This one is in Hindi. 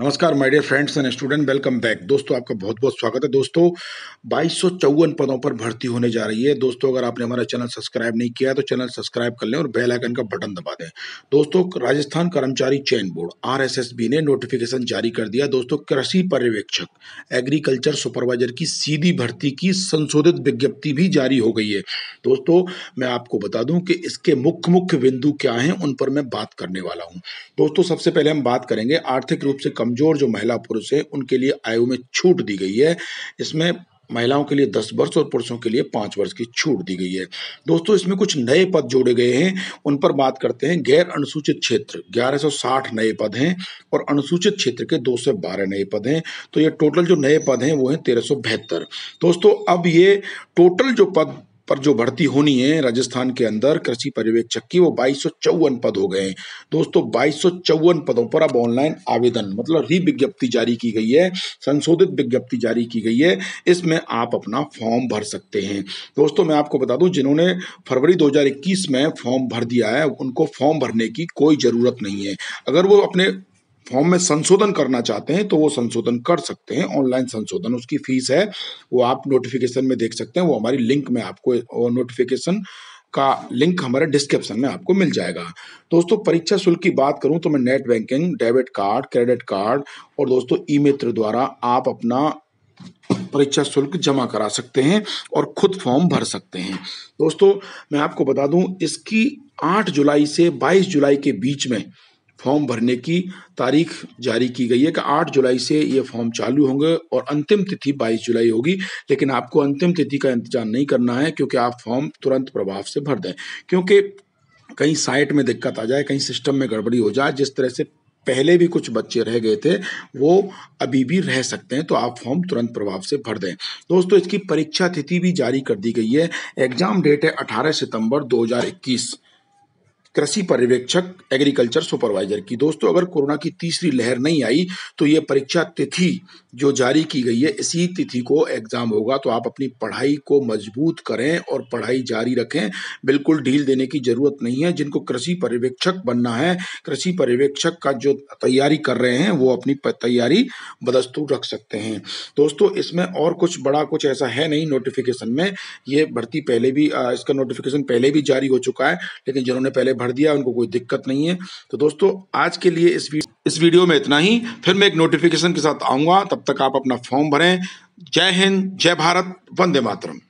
नमस्कार my dear friends and student welcome back दोस्तों आपका बहुत बहुत स्वागत है दोस्तों बाईस पदों पर भर्ती होने जा रही है दोस्तों अगर आपने हमारा चैनल सब्सक्राइब नहीं किया तो चैनल सब्सक्राइब कर लें और बेल आइकन का बटन दबा दें दोस्तों राजस्थान कर्मचारी चयन बोर्ड आर ने नोटिफिकेशन जारी कर दिया दोस्तों कृषि पर्यवेक्षक एग्रीकल्चर सुपरवाइजर की सीधी भर्ती की संशोधित विज्ञप्ति भी जारी हो गई है दोस्तों मैं आपको बता दूँ कि इसके मुख्य मुख्य बिंदु क्या हैं उन पर मैं बात करने वाला हूँ दोस्तों सबसे पहले हम बात करेंगे आर्थिक रूप से कमजोर जो महिला पुरुष है उनके लिए आयु में छूट दी गई है इसमें महिलाओं के लिए दस वर्ष और पुरुषों के लिए पांच वर्ष की छूट दी गई है दोस्तों इसमें कुछ नए पद जोड़े गए हैं उन पर बात करते हैं गैर अनुसूचित क्षेत्र 1160 नए पद हैं और अनुसूचित क्षेत्र के 212 नए पद हैं तो ये टोटल जो नए पद हैं वो हैं तेरह दोस्तों अब ये टोटल जो पद पर जो भर्ती होनी है राजस्थान के अंदर कृषि पर्यवेक्षक की वो बाईस पद हो गए हैं दोस्तों बाईस पदों पर अब ऑनलाइन आवेदन मतलब री विज्ञप्ति जारी की गई है संशोधित विज्ञप्ति जारी की गई है इसमें आप अपना फॉर्म भर सकते हैं दोस्तों मैं आपको बता दूं जिन्होंने फरवरी 2021 में फॉर्म भर दिया है उनको फॉर्म भरने की कोई ज़रूरत नहीं है अगर वो अपने फॉर्म में संशोधन करना चाहते हैं तो वो संशोधन कर सकते हैं ऑनलाइन संशोधन उसकी फीस है वो आप नोटिफिकेशन में देख सकते हैं वो हमारी लिंक में आपको नोटिफिकेशन का लिंक हमारे डिस्क्रिप्शन में आपको मिल जाएगा दोस्तों परीक्षा शुल्क की बात करूं तो मैं net banking debit card credit card और दोस्तों ई मित्र द्वारा आप अपना परीक्षा शुल्क जमा करा सकते हैं और खुद फॉर्म भर सकते हैं दोस्तों मैं आपको बता दूं इसकी 8 जुलाई से 22 जुलाई के बीच में फॉर्म भरने की तारीख जारी की गई है कि 8 जुलाई से ये फॉर्म चालू होंगे और अंतिम तिथि 22 जुलाई होगी लेकिन आपको अंतिम तिथि का इंतजार नहीं करना है क्योंकि आप फॉर्म तुरंत प्रभाव से भर दें क्योंकि कहीं साइट में दिक्कत आ जाए कहीं सिस्टम में गड़बड़ी हो जाए जिस तरह से पहले भी कुछ बच्चे रह गए थे वो अभी भी रह सकते हैं तो आप फॉर्म तुरंत प्रभाव से भर दें दोस्तों इसकी परीक्षा तिथि भी जारी कर दी गई है एग्जाम डेट है 18 सितंबर 2021 कृषि पर्यवेक्षक एग्रीकल्चर सुपरवाइजर की दोस्तों अगर कोरोना की तीसरी लहर नहीं आई तो ये परीक्षा तिथि जो जारी की गई है इसी तिथि को एग्ज़ाम होगा तो आप अपनी पढ़ाई को मजबूत करें और पढ़ाई जारी रखें बिल्कुल ढील देने की ज़रूरत नहीं है जिनको कृषि पर्यवेक्षक बनना है कृषि पर्यवेक्षक का जो तैयारी कर रहे हैं वो अपनी तैयारी बदस्तूर रख सकते हैं दोस्तों इसमें और कुछ बड़ा कुछ ऐसा है नहीं नोटिफिकेशन में ये भर्ती पहले भी इसका नोटिफिकेशन पहले भी जारी हो चुका है लेकिन जिन्होंने पहले भर दिया उनको कोई दिक्कत नहीं है तो दोस्तों आज के लिए इस वीडियो इस वीडियो में इतना ही फिर मैं एक नोटिफिकेशन के साथ आऊँगा तब तक आप अपना फॉर्म भरें जय हिंद जय भारत वंदे मातरम